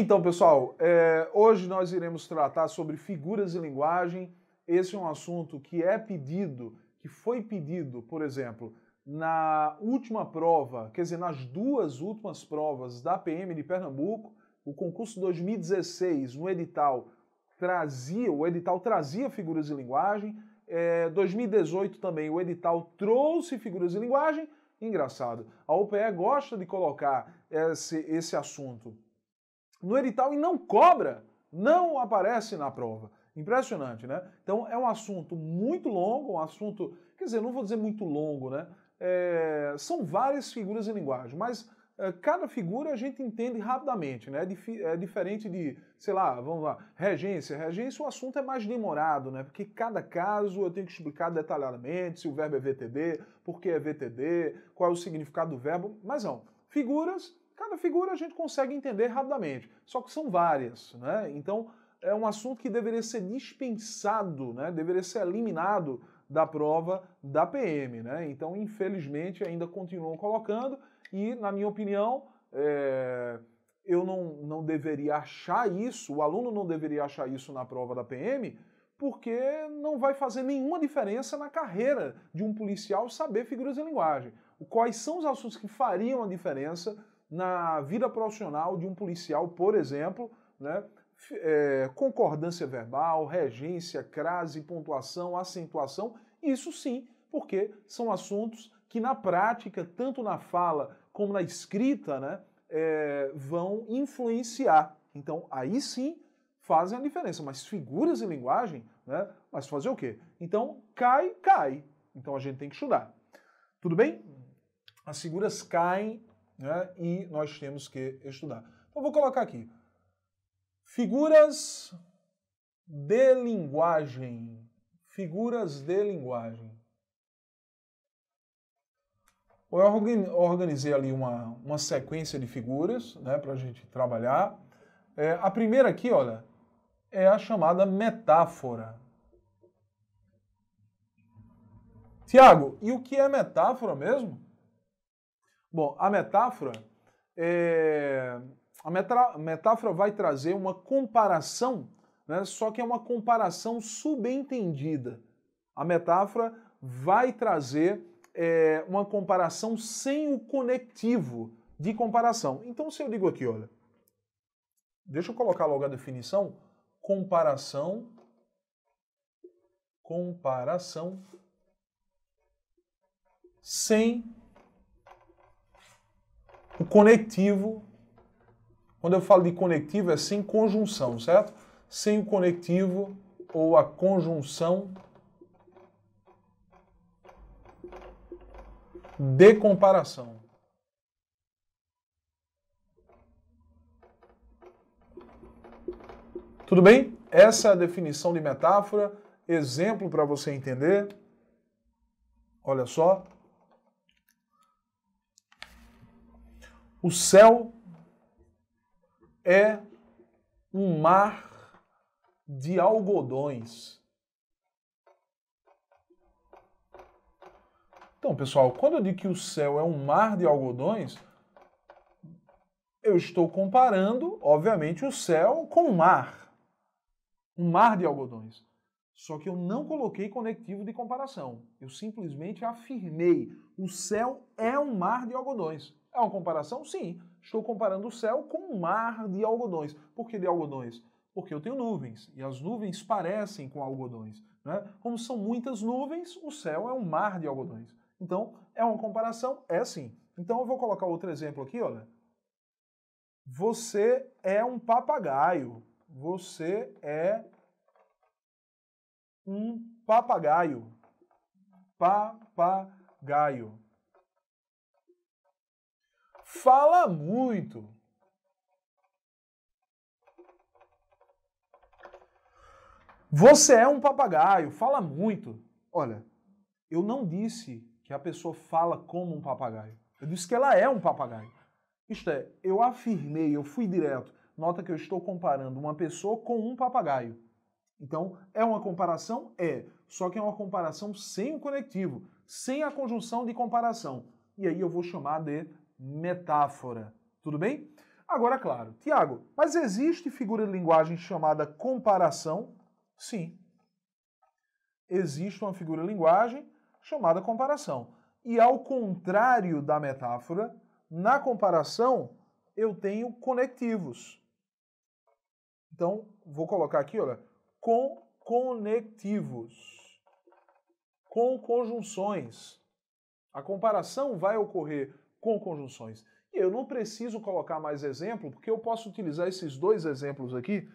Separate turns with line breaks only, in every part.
Então, pessoal, é, hoje nós iremos tratar sobre figuras e linguagem. Esse é um assunto que é pedido, que foi pedido, por exemplo, na última prova, quer dizer, nas duas últimas provas da PM de Pernambuco, o concurso 2016, no edital, trazia, o edital trazia figuras e linguagem. É, 2018 também o edital trouxe figuras e linguagem. Engraçado, a UPE gosta de colocar esse, esse assunto no edital e não cobra, não aparece na prova. Impressionante, né? Então é um assunto muito longo, um assunto, quer dizer, não vou dizer muito longo, né? É, são várias figuras de linguagem, mas é, cada figura a gente entende rapidamente, né? É, dif é diferente de, sei lá, vamos lá, regência. Regência o assunto é mais demorado, né? Porque cada caso eu tenho que explicar detalhadamente se o verbo é VTD, por que é VTD, qual é o significado do verbo, mas não. Figuras Cada figura a gente consegue entender rapidamente, só que são várias, né? Então é um assunto que deveria ser dispensado, né? Deveria ser eliminado da prova da PM, né? Então, infelizmente, ainda continuam colocando e, na minha opinião, é... eu não, não deveria achar isso, o aluno não deveria achar isso na prova da PM, porque não vai fazer nenhuma diferença na carreira de um policial saber figuras de linguagem. Quais são os assuntos que fariam a diferença na vida profissional de um policial, por exemplo, né? É, concordância verbal, regência, crase, pontuação, acentuação, isso sim, porque são assuntos que na prática, tanto na fala como na escrita, né, é, vão influenciar. Então, aí sim fazem a diferença, mas figuras e linguagem, né, mas fazer o quê? Então, cai, cai. Então a gente tem que estudar. Tudo bem? As figuras caem né? e nós temos que estudar. Então, vou colocar aqui. Figuras de linguagem. Figuras de linguagem. Eu organizei ali uma, uma sequência de figuras né, para a gente trabalhar. É, a primeira aqui, olha, é a chamada metáfora. Tiago, e o que é metáfora mesmo? Bom, a metáfora é... a metra... metáfora vai trazer uma comparação, né? só que é uma comparação subentendida. A metáfora vai trazer é, uma comparação sem o conectivo de comparação. Então, se eu digo aqui, olha, deixa eu colocar logo a definição: comparação, comparação sem o conectivo, quando eu falo de conectivo, é sem conjunção, certo? Sem o conectivo ou a conjunção de comparação. Tudo bem? Essa é a definição de metáfora, exemplo para você entender. Olha só, O céu é um mar de algodões. Então, pessoal, quando eu digo que o céu é um mar de algodões, eu estou comparando, obviamente, o céu com o mar. Um mar de algodões. Só que eu não coloquei conectivo de comparação. Eu simplesmente afirmei: o céu é um mar de algodões. É uma comparação? Sim. Estou comparando o céu com um mar de algodões. Por que de algodões? Porque eu tenho nuvens e as nuvens parecem com algodões. Né? Como são muitas nuvens, o céu é um mar de algodões. Então, é uma comparação? É sim. Então, eu vou colocar outro exemplo aqui, olha. Você é um papagaio. Você é um papagaio. Papagaio fala muito. Você é um papagaio, fala muito. Olha, eu não disse que a pessoa fala como um papagaio. Eu disse que ela é um papagaio. Isto é, eu afirmei, eu fui direto. Nota que eu estou comparando uma pessoa com um papagaio. Então, é uma comparação? É. Só que é uma comparação sem o conectivo, sem a conjunção de comparação. E aí eu vou chamar de metáfora. Tudo bem? Agora, claro, Tiago, mas existe figura de linguagem chamada comparação? Sim. Existe uma figura de linguagem chamada comparação. E ao contrário da metáfora, na comparação eu tenho conectivos. Então, vou colocar aqui, olha, com conectivos, com conjunções. A comparação vai ocorrer com conjunções. E eu não preciso colocar mais exemplo, porque eu posso utilizar esses dois exemplos aqui.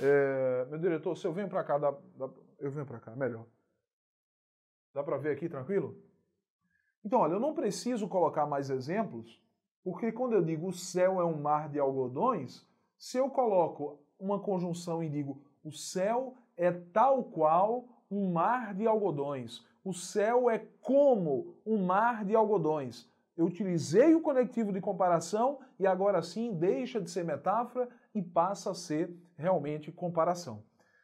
É, meu diretor, se eu venho para cá, dá, dá, eu venho para cá, melhor. Dá para ver aqui tranquilo? Então, olha, eu não preciso colocar mais exemplos, porque quando eu digo o céu é um mar de algodões, se eu coloco uma conjunção e digo o céu é tal qual um mar de algodões, o céu é como um mar de algodões. Eu utilizei o conectivo de comparação e agora sim deixa de ser metáfora e passa a ser realmente comparação.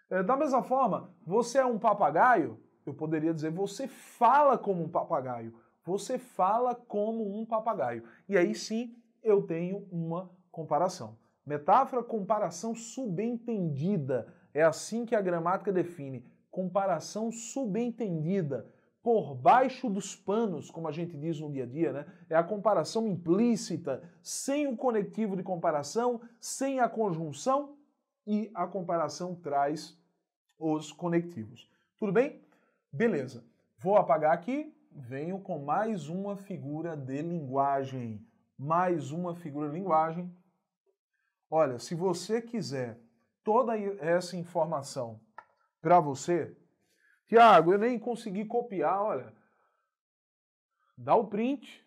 É, da mesma forma, você é um papagaio? Eu poderia dizer, você fala como um papagaio. Você fala como um papagaio. E aí sim eu tenho uma comparação. Metáfora, comparação subentendida. É assim que a gramática define. Comparação subentendida por baixo dos panos, como a gente diz no dia a dia, né? É a comparação implícita, sem o conectivo de comparação, sem a conjunção e a comparação traz os conectivos. Tudo bem? Beleza. Vou apagar aqui, venho com mais uma figura de linguagem. Mais uma figura de linguagem. Olha, se você quiser toda essa informação para você, Tiago, eu nem consegui copiar, olha. Dá o print,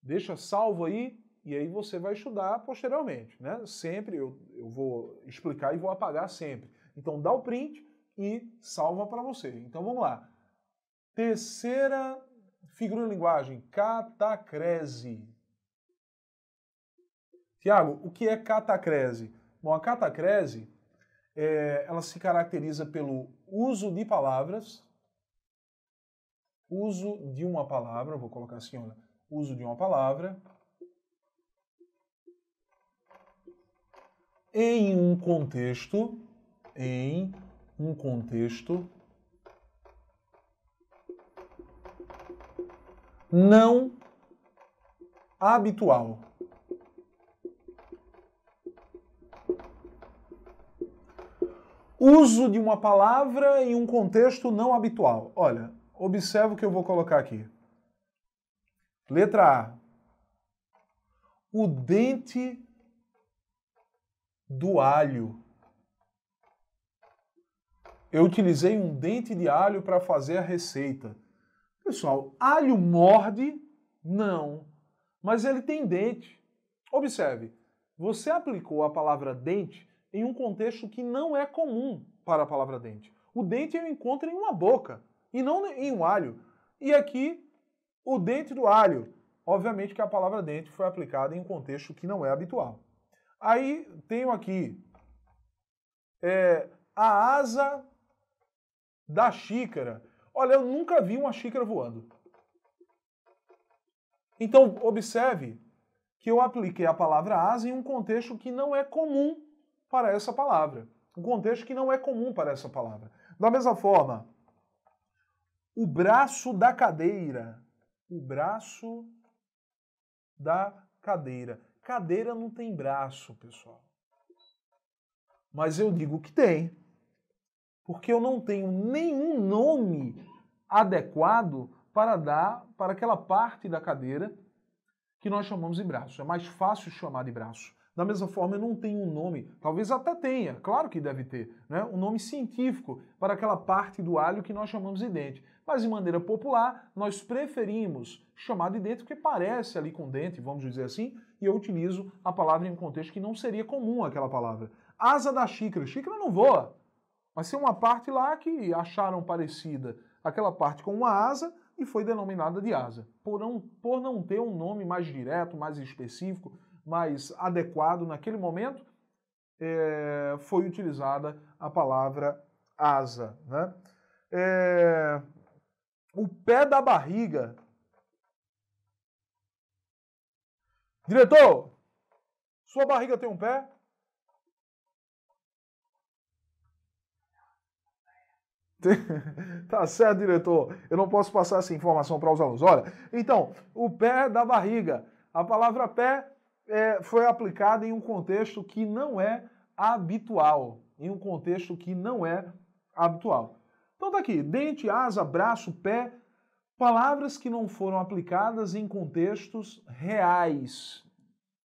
deixa salvo aí, e aí você vai estudar posteriormente, né? Sempre eu, eu vou explicar e vou apagar sempre. Então dá o print e salva para você. Então vamos lá. Terceira figura de linguagem, catacrese. Tiago, o que é catacrese? Bom, a catacrese é, ela se caracteriza pelo uso de palavras uso de uma palavra, vou colocar assim, olha, uso de uma palavra em um contexto, em um contexto não habitual. Uso de uma palavra em um contexto não habitual. Olha, Observe o que eu vou colocar aqui. Letra A. O dente do alho. Eu utilizei um dente de alho para fazer a receita. Pessoal, alho morde? Não. Mas ele tem dente. Observe, você aplicou a palavra dente em um contexto que não é comum para a palavra dente. O dente eu encontro em uma boca e não em um alho. E aqui, o dente do alho. Obviamente que a palavra dente foi aplicada em um contexto que não é habitual. Aí tenho aqui é, a asa da xícara. Olha, eu nunca vi uma xícara voando. Então, observe que eu apliquei a palavra asa em um contexto que não é comum para essa palavra. Um contexto que não é comum para essa palavra. Da mesma forma, o braço da cadeira. O braço da cadeira. Cadeira não tem braço, pessoal. Mas eu digo que tem, porque eu não tenho nenhum nome adequado para dar para aquela parte da cadeira que nós chamamos de braço. É mais fácil chamar de braço. Da mesma forma, eu não tenho um nome, talvez até tenha, claro que deve ter, né? um nome científico para aquela parte do alho que nós chamamos de dente. Mas de maneira popular, nós preferimos chamar de dente porque parece ali com dente, vamos dizer assim, e eu utilizo a palavra em um contexto que não seria comum aquela palavra. Asa da xícara. Xícara não voa. Mas tem uma parte lá que acharam parecida aquela parte com uma asa e foi denominada de asa. Por não, por não ter um nome mais direto, mais específico, mais adequado naquele momento, é, foi utilizada a palavra asa. Né? É, o pé da barriga. Diretor, sua barriga tem um pé? tá certo, diretor. Eu não posso passar essa informação para os alunos. Olha, então, o pé da barriga. A palavra pé é, foi aplicada em um contexto que não é habitual. Em um contexto que não é habitual. Então tá aqui, dente, asa, braço, pé, palavras que não foram aplicadas em contextos reais.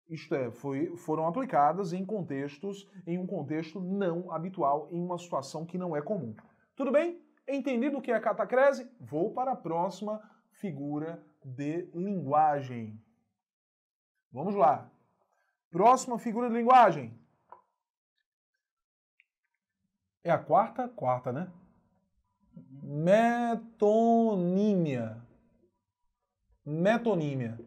Isto é, foi, foram aplicadas em contextos, em um contexto não habitual, em uma situação que não é comum. Tudo bem? Entendido o que é catacrese? Vou para a próxima figura de linguagem. Vamos lá. Próxima figura de linguagem. É a quarta? Quarta, né? Metonímia. Metonímia.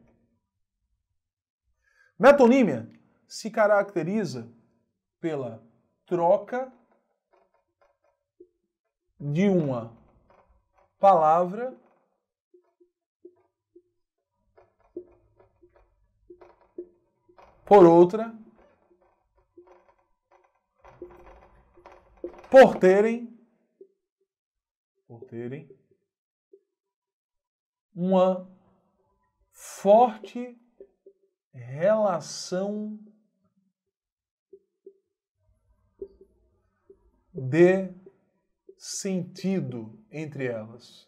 Metonímia se caracteriza pela troca de uma palavra por outra por terem por terem uma forte relação de sentido entre elas.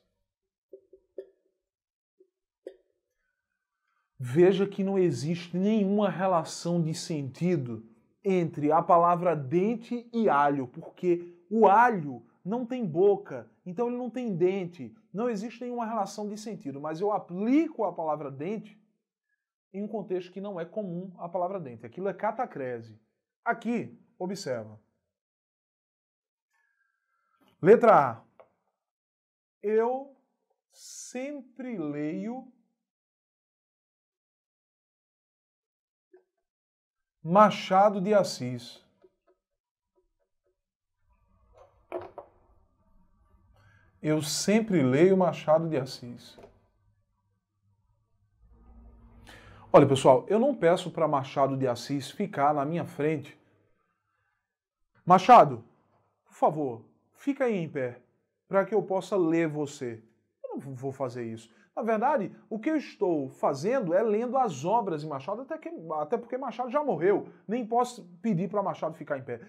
Veja que não existe nenhuma relação de sentido entre a palavra dente e alho, porque o alho não tem boca, então ele não tem dente. Não existe nenhuma relação de sentido, mas eu aplico a palavra dente em um contexto que não é comum a palavra dente. Aquilo é catacrese. Aqui, observa. Letra A. Eu sempre leio Machado de Assis. eu sempre leio Machado de Assis. Olha, pessoal, eu não peço para Machado de Assis ficar na minha frente. Machado, por favor, fica aí em pé para que eu possa ler você. Eu não vou fazer isso. Na verdade, o que eu estou fazendo é lendo as obras de Machado, até, que, até porque Machado já morreu. Nem posso pedir para Machado ficar em pé.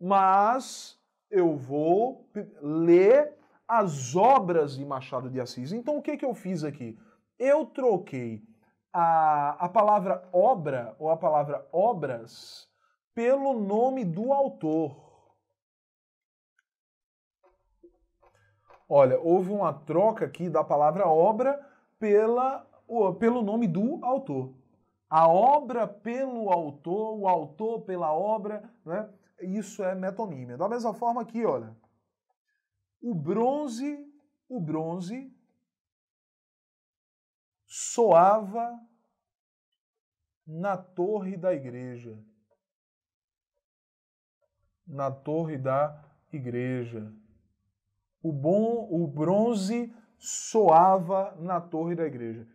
Mas eu vou ler as obras de Machado de Assis. Então, o que, que eu fiz aqui? Eu troquei a, a palavra obra ou a palavra obras pelo nome do autor. Olha, houve uma troca aqui da palavra obra pela, pelo nome do autor. A obra pelo autor, o autor pela obra, né? Isso é metonímia. Da mesma forma aqui, olha. O bronze, o bronze soava na torre da igreja. Na torre da igreja. O bom, o bronze soava na torre da igreja.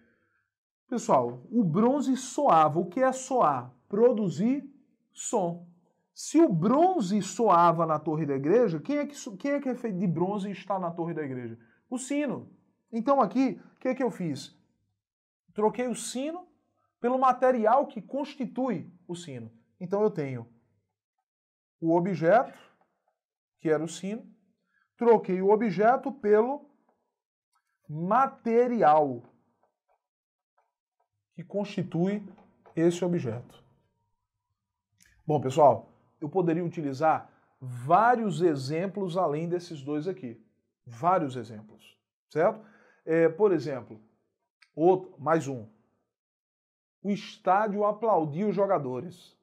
Pessoal, o bronze soava. O que é soar? Produzir som. Se o bronze soava na torre da igreja, quem é que, quem é, que é feito de bronze e está na torre da igreja? O sino. Então aqui, o que é que eu fiz? Troquei o sino pelo material que constitui o sino. Então eu tenho o objeto, que era o sino, troquei o objeto pelo material que constitui esse objeto. Bom, pessoal, eu poderia utilizar vários exemplos além desses dois aqui. Vários exemplos, certo? É, por exemplo, outro, mais um. O estádio aplaudiu os jogadores.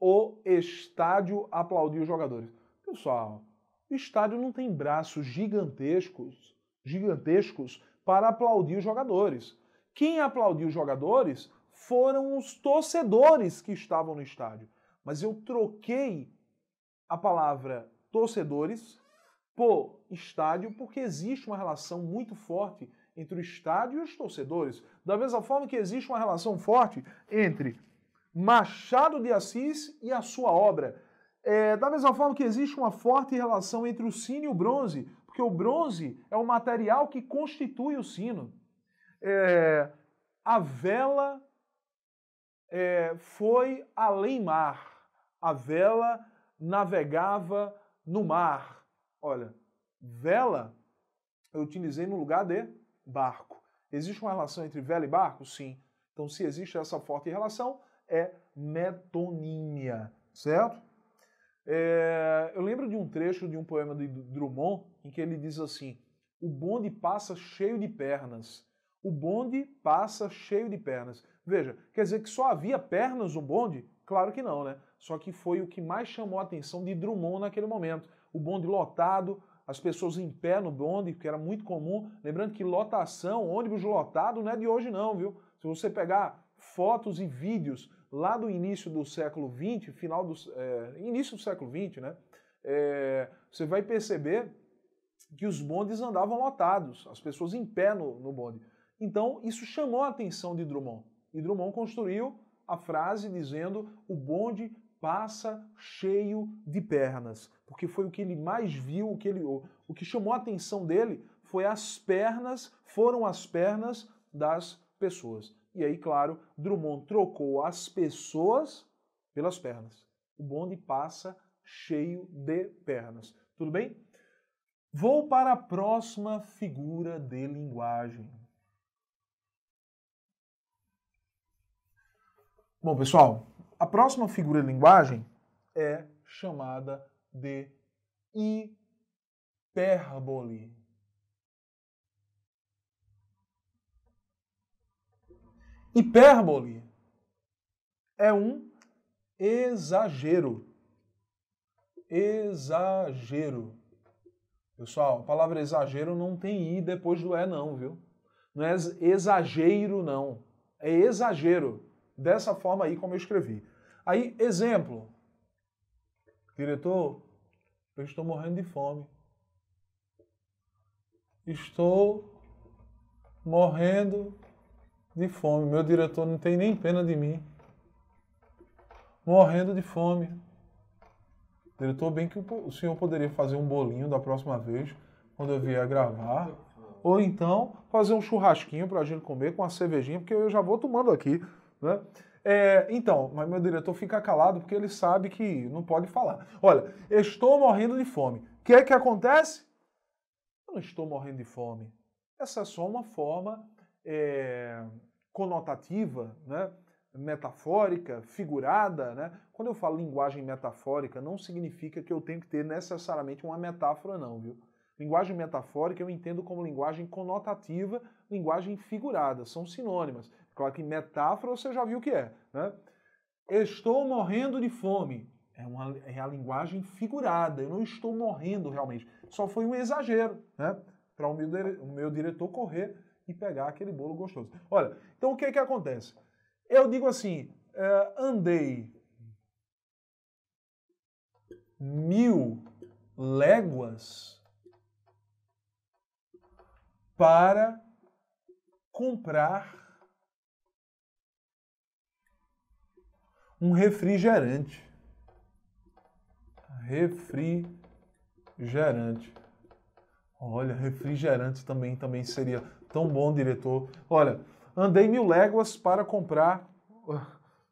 O estádio aplaudiu os jogadores. Pessoal, o estádio não tem braços gigantescos, gigantescos para aplaudir os jogadores. Quem aplaudiu os jogadores foram os torcedores que estavam no estádio mas eu troquei a palavra torcedores por estádio porque existe uma relação muito forte entre o estádio e os torcedores. Da mesma forma que existe uma relação forte entre Machado de Assis e a sua obra. É, da mesma forma que existe uma forte relação entre o sino e o bronze, porque o bronze é o material que constitui o sino. É, a vela é, foi além mar. A vela navegava no mar. Olha, vela eu utilizei no lugar de barco. Existe uma relação entre vela e barco? Sim. Então, se existe essa forte relação, é metonímia, certo? É, eu lembro de um trecho de um poema de Drummond em que ele diz assim: O bonde passa cheio de pernas o bonde passa cheio de pernas. Veja, quer dizer que só havia pernas no bonde? Claro que não, né? Só que foi o que mais chamou a atenção de Drummond naquele momento. O bonde lotado, as pessoas em pé no bonde, que era muito comum. Lembrando que lotação, ônibus lotado, não é de hoje não, viu? Se você pegar fotos e vídeos lá do início do século XX, final do é, início do século XX, né? É, você vai perceber que os bondes andavam lotados, as pessoas em pé no, no bonde. Então, isso chamou a atenção de Drummond. E Drummond construiu a frase dizendo: o bonde passa cheio de pernas, porque foi o que ele mais viu, o que, ele, o que chamou a atenção dele foi as pernas, foram as pernas das pessoas. E aí, claro, Drummond trocou as pessoas pelas pernas. O bonde passa cheio de pernas. Tudo bem? Vou para a próxima figura de linguagem. Bom, pessoal, a próxima figura de linguagem é chamada de hipérbole. Hipérbole é um exagero. Exagero. Pessoal, a palavra exagero não tem i depois do é não, viu? Não é exagero não, é exagero dessa forma aí como eu escrevi. Aí, exemplo. Diretor, eu estou morrendo de fome. Estou morrendo de fome. Meu diretor não tem nem pena de mim. Morrendo de fome. Diretor, bem que o senhor poderia fazer um bolinho da próxima vez, quando eu vier gravar. Ou então, fazer um churrasquinho para a gente comer com a cervejinha, porque eu já vou tomando aqui. Né? É, então, mas meu diretor fica calado porque ele sabe que não pode falar. Olha, estou morrendo de fome. O que é que acontece? Eu não estou morrendo de fome. Essa é só uma forma é, conotativa, né? metafórica, figurada. Né? Quando eu falo linguagem metafórica, não significa que eu tenho que ter necessariamente uma metáfora, não, viu? Linguagem metafórica eu entendo como linguagem conotativa, linguagem figurada, são sinônimas. Claro que metáfora você já viu o que é. Né? Estou morrendo de fome. É, uma, é a linguagem figurada. Eu não estou morrendo realmente. Só foi um exagero né? para o, o meu diretor correr e pegar aquele bolo gostoso. Olha, então o que, é que acontece? Eu digo assim: é, andei mil léguas para comprar um refrigerante. Refrigerante. Olha, refrigerante também, também seria tão bom, diretor. Olha, andei mil léguas para comprar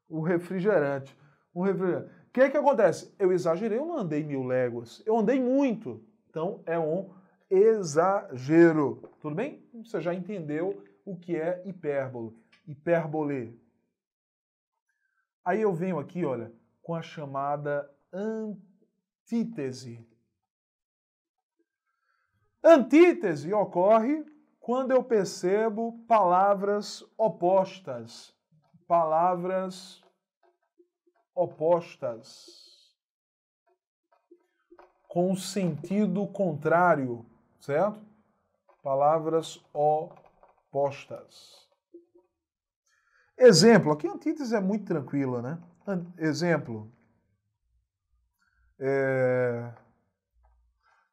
o refrigerante. O refrigerante. que, é que acontece? Eu exagerei, eu não andei mil léguas. Eu andei muito. Então é um exagero. Tudo bem? Você já entendeu o que é hipérbole. Hipérbole, Aí eu venho aqui, olha, com a chamada antítese. Antítese ocorre quando eu percebo palavras opostas. Palavras opostas. Com sentido contrário, certo? Palavras opostas. Exemplo, aqui a antítese é muito tranquila, né? Exemplo. É...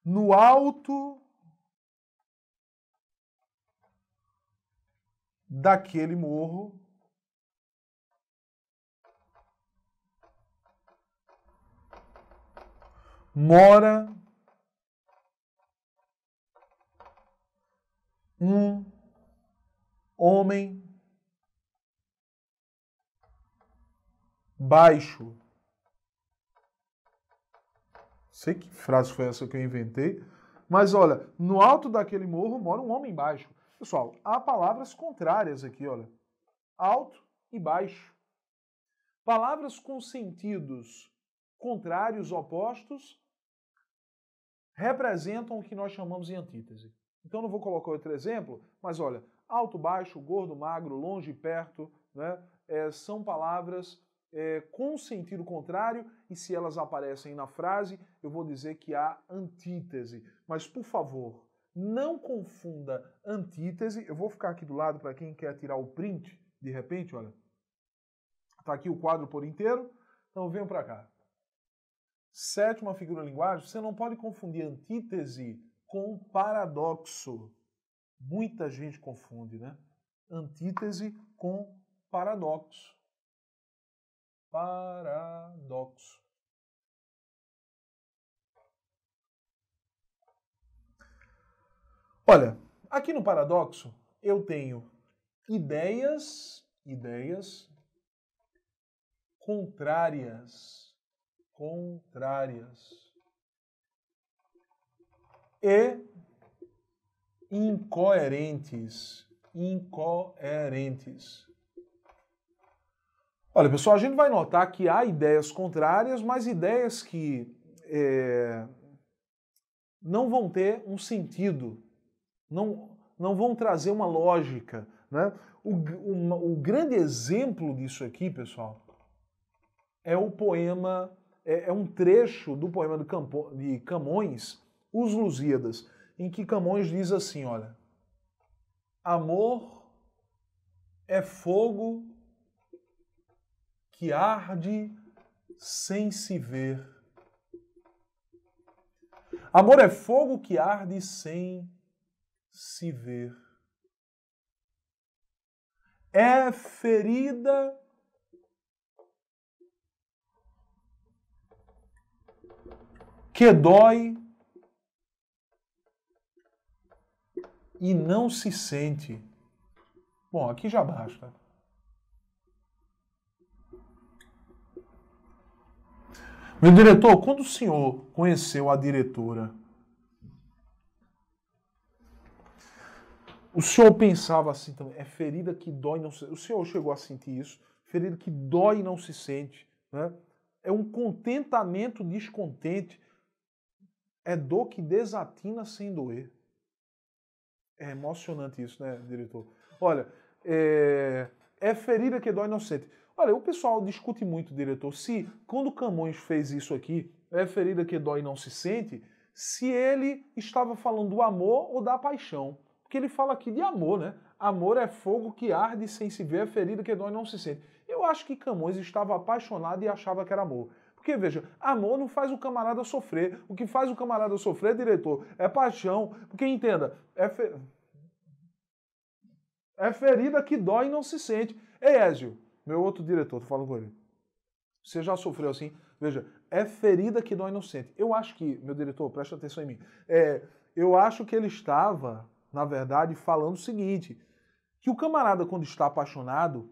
No alto daquele morro mora um homem baixo. Sei que frase foi essa que eu inventei, mas olha, no alto daquele morro mora um homem baixo. Pessoal, há palavras contrárias aqui, olha. Alto e baixo. Palavras com sentidos contrários, opostos, representam o que nós chamamos de antítese. Então não vou colocar outro exemplo, mas olha, alto, baixo, gordo, magro, longe, perto, né? É, são palavras é, com sentido contrário, e se elas aparecem na frase, eu vou dizer que há antítese. Mas, por favor, não confunda antítese. Eu vou ficar aqui do lado para quem quer tirar o print, de repente, olha. Está aqui o quadro por inteiro, então venham para cá. Sétima figura de linguagem, você não pode confundir antítese com paradoxo. Muita gente confunde, né? Antítese com paradoxo paradoxo. Olha, aqui no paradoxo eu tenho ideias, ideias contrárias, contrárias e incoerentes, incoerentes. Olha, pessoal, a gente vai notar que há ideias contrárias, mas ideias que é, não vão ter um sentido, não, não vão trazer uma lógica. Né? O, o, o grande exemplo disso aqui, pessoal, é o poema, é, é um trecho do poema Campo, de Camões, Os Lusíadas, em que Camões diz assim: olha, amor é fogo que arde sem se ver. Amor é fogo que arde sem se ver. É ferida que dói e não se sente. Bom, aqui já basta. Meu diretor, quando o senhor conheceu a diretora, o senhor pensava assim também, é ferida que dói não se... O senhor chegou a sentir isso? Ferida que dói e não se sente, né? É um contentamento descontente. É dor que desatina sem doer. É emocionante isso, né, diretor? Olha, é, é ferida que dói inocente. Olha, o pessoal discute muito, diretor, se quando Camões fez isso aqui, é ferida que dói e não se sente, se ele estava falando do amor ou da paixão. Porque ele fala aqui de amor, né? Amor é fogo que arde sem se ver, é ferida que dói e não se sente. Eu acho que Camões estava apaixonado e achava que era amor. Porque, veja, amor não faz o camarada sofrer. O que faz o camarada sofrer, diretor, é paixão. Porque, entenda, é, fe... é ferida que dói e não se sente. Ei, Ézio, meu outro diretor, tô falando com ele. Você já sofreu assim? Veja, é ferida que dói inocente. Eu acho que, meu diretor, preste atenção em mim. É, eu acho que ele estava, na verdade, falando o seguinte: que o camarada, quando está apaixonado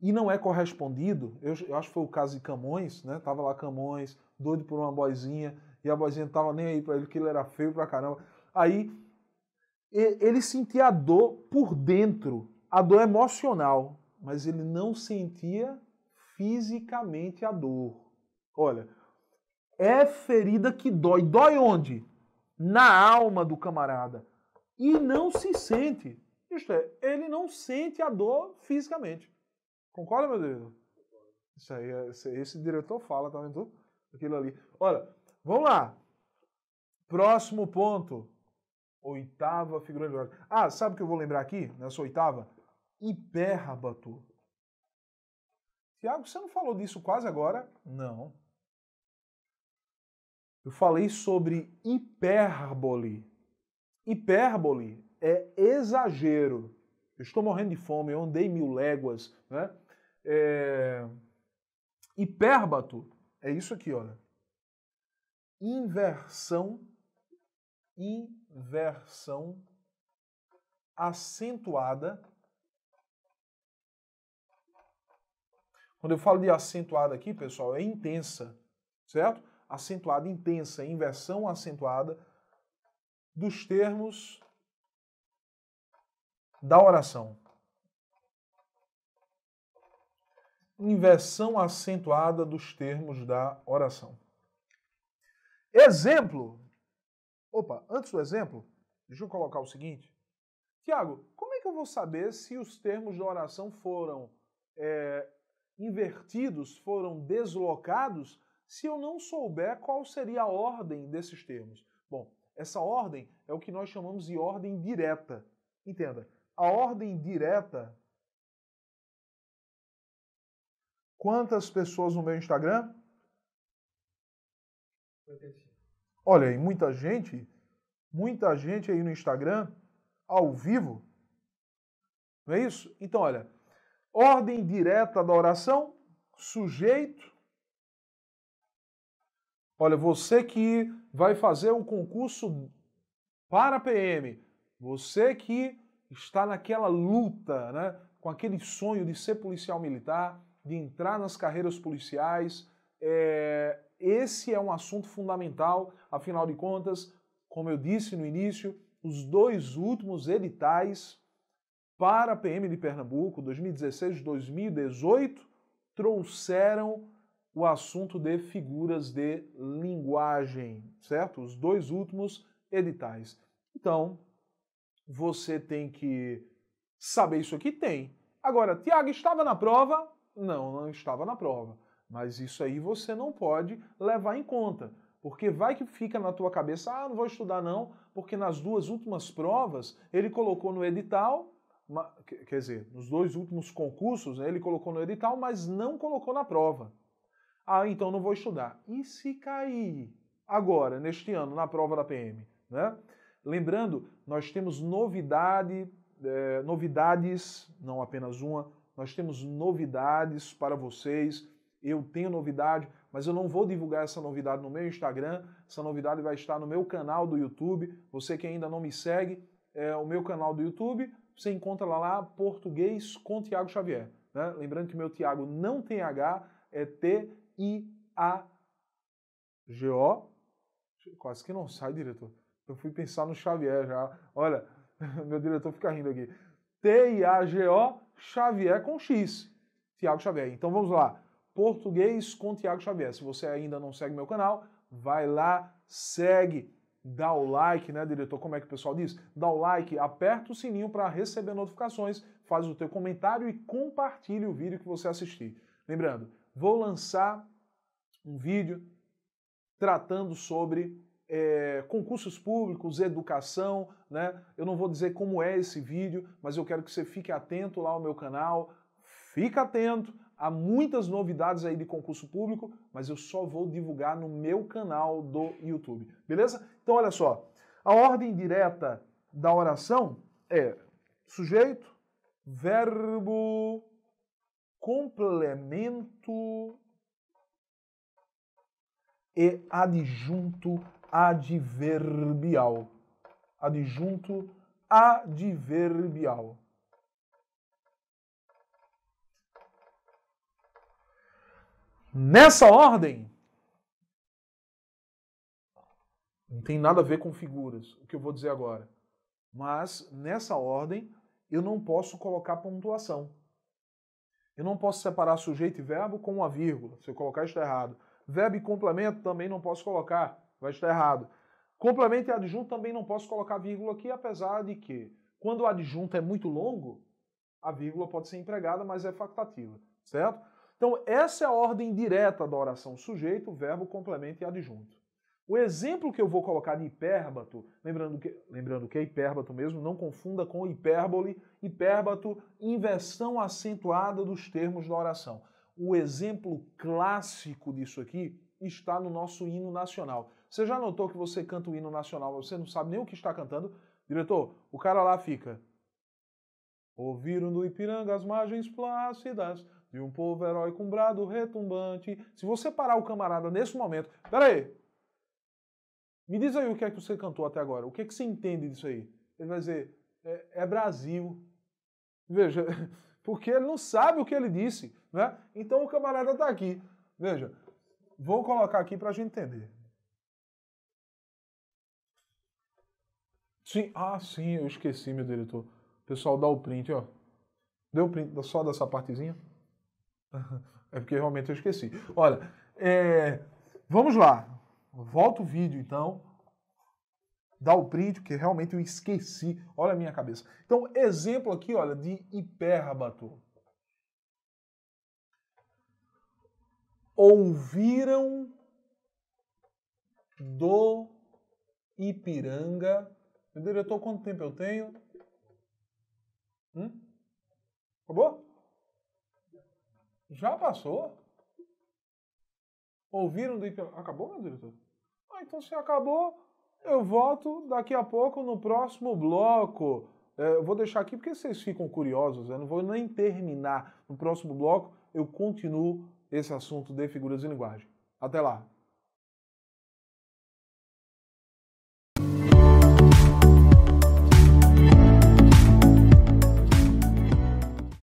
e não é correspondido, eu, eu acho que foi o caso de Camões, né? Tava lá Camões, doido por uma boizinha, e a boizinha não tava nem aí para ele, que ele era feio pra caramba. Aí ele sentia a dor por dentro, a dor emocional, mas ele não sentia fisicamente a dor. Olha, é ferida que dói. Dói onde? Na alma do camarada. E não se sente. Isto é, ele não sente a dor fisicamente. Concorda, meu Deus? Isso aí, é, esse diretor fala também tá tudo aquilo ali. Olha, vamos lá. Próximo ponto. Oitava figura de Ah, sabe o que eu vou lembrar aqui, nessa oitava? hipérbato. Tiago, você não falou disso quase agora? Não. Eu falei sobre hipérbole. Hipérbole é exagero. Eu estou morrendo de fome, eu andei mil léguas. Né? É... Hipérbato é isso aqui, olha. Inversão, inversão acentuada Quando eu falo de acentuada aqui, pessoal, é intensa, certo? Acentuada intensa, inversão acentuada dos termos da oração. Inversão acentuada dos termos da oração. Exemplo. Opa, antes do exemplo, deixa eu colocar o seguinte. Tiago, como é que eu vou saber se os termos da oração foram é, invertidos, foram deslocados, se eu não souber qual seria a ordem desses termos. Bom, essa ordem é o que nós chamamos de ordem direta. Entenda, a ordem direta. Quantas pessoas no meu Instagram? Olha aí, muita gente, muita gente aí no Instagram, ao vivo. Não é isso? Então, olha, Ordem direta da oração, sujeito. Olha, você que vai fazer um concurso para PM, você que está naquela luta, né, com aquele sonho de ser policial militar, de entrar nas carreiras policiais, é, esse é um assunto fundamental, afinal de contas, como eu disse no início, os dois últimos editais para a PM de Pernambuco 2016-2018 trouxeram o assunto de figuras de linguagem, certo? Os dois últimos editais. Então, você tem que saber isso aqui? Tem. Agora, Tiago estava na prova? Não, não estava na prova. Mas isso aí você não pode levar em conta, porque vai que fica na tua cabeça, ah, não vou estudar não, porque nas duas últimas provas ele colocou no edital quer dizer, nos dois últimos concursos, né, ele colocou no edital, mas não colocou na prova. Ah, então não vou estudar. E se cair agora, neste ano, na prova da PM? Né? Lembrando, nós temos novidade, é, novidades, não apenas uma, nós temos novidades para vocês. Eu tenho novidade, mas eu não vou divulgar essa novidade no meu Instagram. Essa novidade vai estar no meu canal do YouTube. Você que ainda não me segue, é, o meu canal do YouTube você encontra lá, lá português com Tiago Xavier. Né? Lembrando que meu Tiago não tem H, é T-I-A-G-O. Quase que não sai, diretor. Eu fui pensar no Xavier já. Olha, meu diretor fica rindo aqui. T-I-A-G-O Xavier com X. Tiago Xavier. Então vamos lá. Português com Tiago Xavier. Se você ainda não segue meu canal, vai lá, segue dá o like, né, diretor? Como é que o pessoal diz? Dá o like, aperta o sininho para receber notificações, faz o teu comentário e compartilhe o vídeo que você assistir. Lembrando, vou lançar um vídeo tratando sobre é, concursos públicos, educação, né? Eu não vou dizer como é esse vídeo, mas eu quero que você fique atento lá ao meu canal. Fica atento Há muitas novidades aí de concurso público, mas eu só vou divulgar no meu canal do YouTube, beleza? Então olha só, a ordem direta da oração é sujeito, verbo, complemento e adjunto adverbial. Adjunto adverbial. nessa ordem, não tem nada a ver com figuras, o que eu vou dizer agora. Mas nessa ordem, eu não posso colocar pontuação. Eu não posso separar sujeito e verbo com uma vírgula. Se eu colocar, está errado. Verbo e complemento também não posso colocar, vai estar errado. Complemento e adjunto também não posso colocar vírgula aqui, apesar de que, quando o adjunto é muito longo, a vírgula pode ser empregada, mas é facultativa, certo? Então, essa é a ordem direta da oração: sujeito, verbo, complemento e adjunto. O exemplo que eu vou colocar de hipérbato, lembrando que, lembrando que é hipérbato mesmo, não confunda com hipérbole, hipérbato, inversão acentuada dos termos da oração. O exemplo clássico disso aqui está no nosso hino nacional. Você já notou que você canta o hino nacional, mas você não sabe nem o que está cantando? Diretor, o cara lá fica. Ouviram do Ipiranga as margens plácidas de um povo herói com brado retumbante. Se você parar o camarada nesse momento. Peraí! Me diz aí o que é que você cantou até agora. O que é que você entende disso aí? Ele vai dizer: é, é Brasil. Veja, porque ele não sabe o que ele disse, né? Então o camarada está aqui. Veja, vou colocar aqui para a gente entender. Sim, ah, sim, eu esqueci, meu diretor. O pessoal, dá o print, ó. Deu print só dessa partezinha? É porque realmente eu esqueci. Olha, é... vamos lá. Volta o vídeo então. Dá o print, porque realmente eu esqueci. Olha a minha cabeça. Então, exemplo aqui, olha, de hipérbato. Ouviram do Ipiranga. Meu diretor, quanto tempo eu tenho? Hum? Acabou? Já passou? Ouviram do IPM? Acabou, meu diretor? Ah, então se acabou, eu volto daqui a pouco no próximo bloco. É, eu vou deixar aqui porque vocês ficam curiosos, eu né? não vou nem terminar. No próximo bloco eu continuo esse assunto de figuras de linguagem. Até lá!